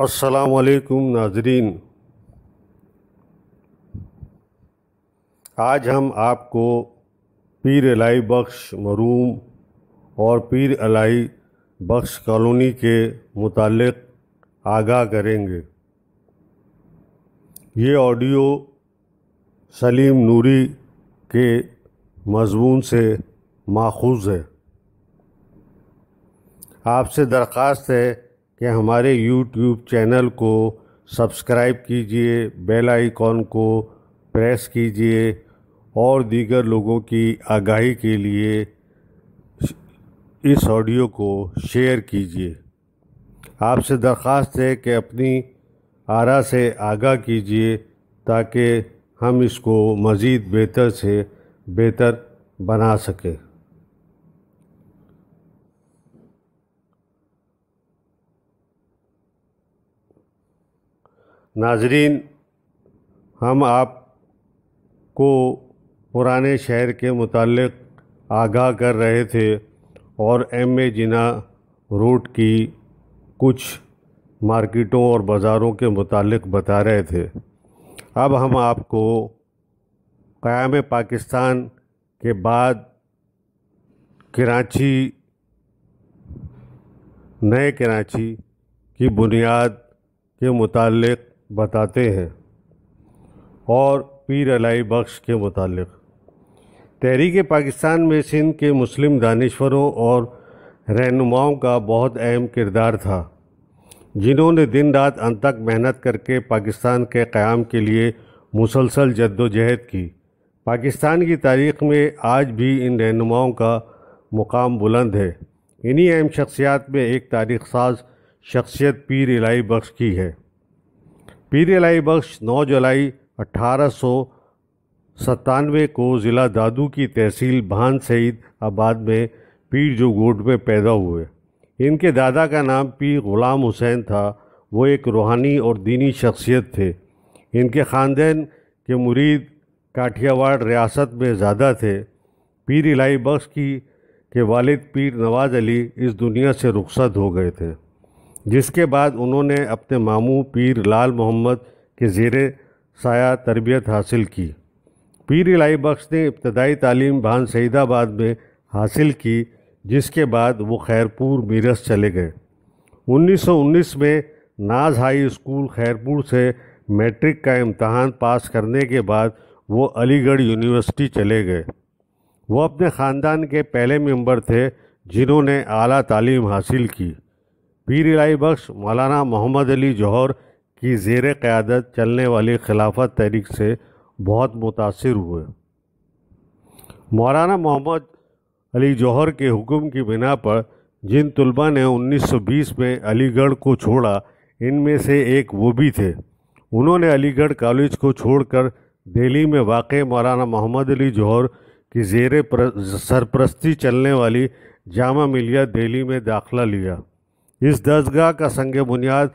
असलकुम नाजरीन आज हम आपको पीर अलाई बख्श मरूम और पीर अलाई बख्श कॉलोनी के मुतालिक आगाह करेंगे ये ऑडियो सलीम नूरी के मजमून से माखूज है आपसे दरख्वास्त है कि हमारे यूट्यूब चैनल को सब्सक्राइब कीजिए बेल आइकॉन को प्रेस कीजिए और दीगर लोगों की आगाही के लिए इस ऑडियो को शेयर कीजिए आपसे दरख्वास्त है कि अपनी आरा से आगाह कीजिए ताकि हम इसको मज़ीद बेहतर से बेहतर बना सकें नाजरीन हम आप को पुराने शहर के मुतालिक आगाह कर रहे थे और एम ए जिना रोड की कुछ मार्केटों और बाज़ारों के मुतालिक बता रहे थे अब हम आपको क़याम पाकिस्तान के बाद कराची नए कराची की बुनियाद के मुतालिक बताते हैं और पीर अलाई बख्श के मुतालिक तहरीक पाकिस्तान में सिंध के मुस्लिम दानश्वरों और रहनुमाओं का बहुत अहम किरदार था जिन्होंने दिन रात अंत तक मेहनत करके पाकिस्तान के क़्याम के लिए मुसलसल जद्दोजहद की पाकिस्तान की तारीख में आज भी इन रहनुमाओं का मुकाम बुलंद है इन्हीं अहम शख्सियात में एक तारीख साज शख्सियत पीर इलाई बख्श की है पीरियलाई बख्श 9 जुलाई अट्ठारह को ज़िला दादू की तहसील भान सईद आबाद में पीर जो में पैदा हुए इनके दादा का नाम पीर ग़ुलाम हुसैन था वो एक रूहानी और दीनी शख्सियत थे इनके ख़ानदान के मुरीद काठियावाड़ रियासत में ज़्यादा थे पीर इलाई बख्श की के वालिद पीर नवाज़ अली इस दुनिया से रुखसत हो गए थे जिसके बाद उन्होंने अपने मामू पीर लाल मोहम्मद के जेर साया तरबियत हासिल की पीर इलाई बख्श ने इब्तदाई तालीम भान सईदाबाद में हासिल की जिसके बाद वो खैरपुर मीरस चले गए 1919 में नाज हाई स्कूल खैरपुर से मैट्रिक का इम्तहान पास करने के बाद वो अलीगढ़ यूनिवर्सिटी चले गए वो अपने ख़ानदान के पहले मेंबर थे जिन्होंने आला तालीम हासिल की पीर इलाई बख्श मौलाना मोहम्मद अली जौहर की जेर क़्यादत चलने वाली खिलाफत तहरीक से बहुत मुतासर हुए मौलाना मोहम्मद अली जौहर के हुक्म की बिना पर जिन तलबा ने उन्नीस सौ बीस में अलीगढ़ को छोड़ा इनमें से एक वो भी थे उन्होंने अलीगढ़ कॉलेज को छोड़कर दिल्ली में वाक़ मौलाना मोहम्मद अली जौहर की जेर सरपरस्ती चलने वाली जामा मिलिया दिल्ली में दाखिला लिया इस दसगाह का संग बुनियाद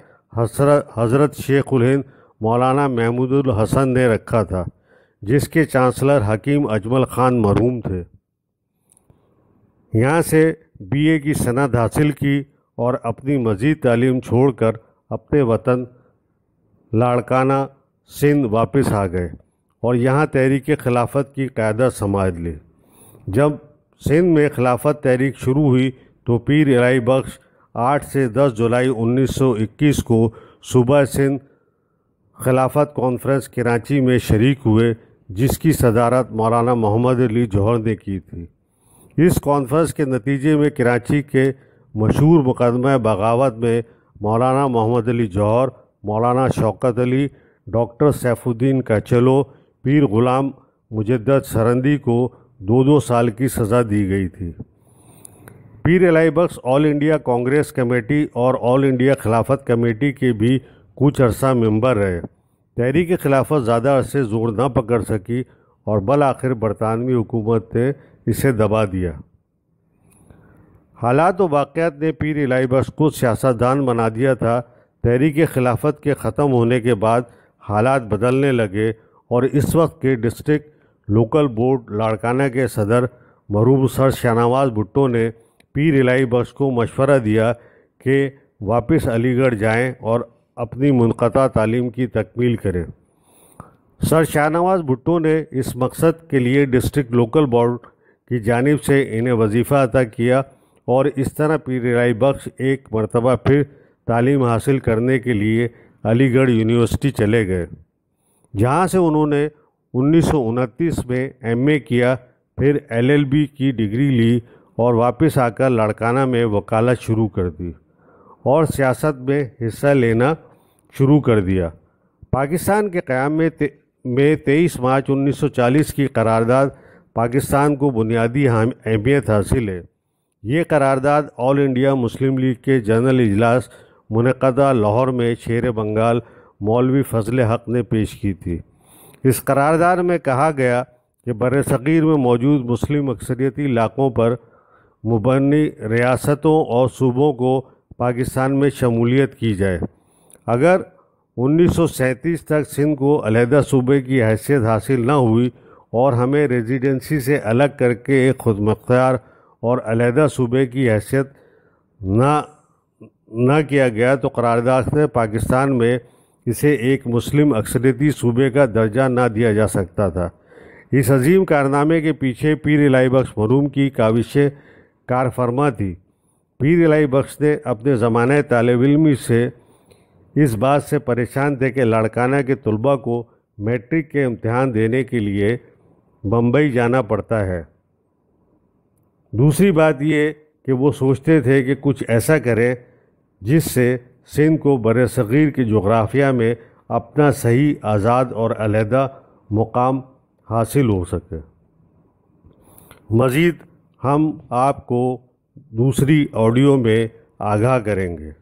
हज़रत शेख हिंद मौलाना महमूदुल हसन ने रखा था जिसके चांसलर हकीम अजमल ख़ान मरहूम थे यहाँ से बीए की सनद हासिल की और अपनी मज़ीद तालीम छोड़कर अपने वतन लाड़काना सिंध वापस आ गए और यहाँ तहरीक खिलाफत की क़ायदा समाज ली जब सिंध में खिलाफत तहरीक शुरू हुई तो पीर इलाई बख्श 8 से 10 जुलाई 1921 को सूबा सिंध खिलाफत कॉन्फ्रेंस कराची में शरीक हुए जिसकी सदारत मौलाना मोहम्मद अली जौहर ने की थी इस कॉन्फ्रेंस के नतीजे में कराची के मशहूर मुकदमे बगावत में मौलाना मोहम्मद अली जौहर मौलाना शौकत अली डॉक्टर सैफुद्दीन का चलो पीर गुलाम मुजद्दद सरंदी को दो दो साल की सज़ा दी गई थी Pir Ali Bakhsh all India Congress committee और ऑल इंडिया खिलाफत कमेटी के भी कुछ अरसा मेंबर रहे तहरीक खिलाफत ज़्यादा अरसे जोर ना पकड़ सकी और बल आखिर बरतानवी हुकूमत ने इसे दबा दिया हालात व वाक़ात ने पीर इलाई बख्श को सियासतदान बना दिया था तहरीक खिलाफत के ख़त्म होने के बाद हालात बदलने लगे और इस वक्त के डिस्ट्रिक्ट लोकल बोर्ड लाड़काना के सदर मरूम सर शाहनवाज भुट्टो ने पी रिलाई बख्श को मशवरा दिया कि वापस अलीगढ़ जाएं और अपनी मुनक़ा तालीम की तकमील करें सर शाहनवाज भुट्टो ने इस मकसद के लिए डिस्ट्रिक्ट लोकल बोर्ड की जानब से इन्हें वजीफ़ा अदा किया और इस तरह पी रिलाई बख्श एक मरतबा फिर तालीम हासिल करने के लिए अलीगढ़ यूनिवर्सिटी चले गए जहाँ से उन्होंने उन्नीस में एमए किया फिर एलएलबी की डिग्री ली और वापस आकर लड़काना में वकालत शुरू कर दी और सियासत में हिस्सा लेना शुरू कर दिया पाकिस्तान के क़्याम में ते, में तेईस मार्च 1940 की करारदाद पाकिस्तान को बुनियादी अहमियत हासिल है ये करारदाद ऑल इंडिया मुस्लिम लीग के जनरल इजलास मनदा लाहौर में शेर बंगाल मौलवी फजल हक ने पेश की थी इस करारदाद में कहा गया कि बर सग़ीर में मौजूद मुस्लिम अक्सरियती इलाकों पर मुबनी रियासतों और सूबों को पाकिस्तान में शमूलियत की जाए अगर 1937 तक सिंध को अलहदा सूबे की हैसियत हासिल ना हुई और हमें रेजिडेंसी से अलग करके एक खुद मख्तार और अलहदा सूबे की हैसियत ना ना किया गया तो करारदाद ने पाकिस्तान में इसे एक मुस्लिम अक्सरती सूबे का दर्जा ना दिया जा सकता था इस अजीम कारनामे के पीछे पीर इलाई बख्श मरूम की काविशें कार फरमा थी पीर इलाई बख्श ने अपने ज़माने तालब इलमी से इस बात से परेशान थे कि लाड़काना के तलबा को मैट्रिक के इम्तहान देने के लिए बम्बई जाना पड़ता है दूसरी बात ये कि वो सोचते थे कि कुछ ऐसा करें जिससे सिंध को बर सग़ीर की जोग्राफिया में अपना सही आज़ाद और अलहदा मुकाम हासिल हो सके मज़ीद हम आपको दूसरी ऑडियो में आगाह करेंगे